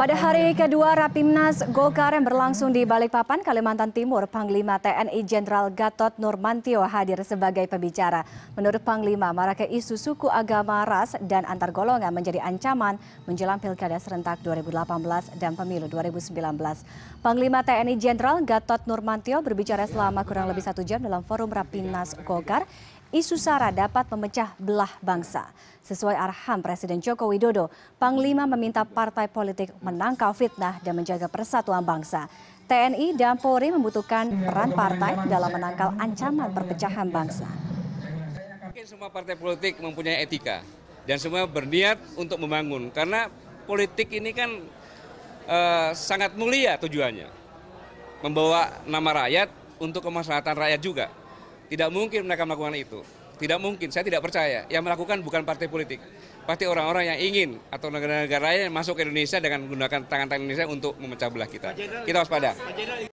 Pada hari kedua Rapimnas Golkar yang berlangsung di Balikpapan, Kalimantan Timur, Panglima TNI Jenderal Gatot Nurmantio hadir sebagai pembicara. Menurut Panglima, maraknya isu suku agama, ras, dan antar golongan menjadi ancaman menjelang Pilkada Serentak 2018 dan Pemilu 2019. Panglima TNI Jenderal Gatot Nurmantio berbicara selama kurang lebih satu jam dalam forum Rapimnas Golkar isu SARA dapat memecah belah bangsa. Sesuai arahan Presiden Joko Widodo, Panglima meminta partai politik menangkal fitnah dan menjaga persatuan bangsa. TNI dan Polri membutuhkan peran partai dalam menangkal ancaman perpecahan bangsa. Mungkin semua partai politik mempunyai etika dan semua berniat untuk membangun karena politik ini kan eh, sangat mulia tujuannya membawa nama rakyat untuk kemaslahatan rakyat juga. Tidak mungkin mereka melakukan itu. Tidak mungkin, saya tidak percaya. Yang melakukan bukan partai politik. Pasti orang-orang yang ingin atau negara-negara lain masuk ke Indonesia dengan menggunakan tangan-tangan Indonesia untuk memecah belah kita. Kita waspada.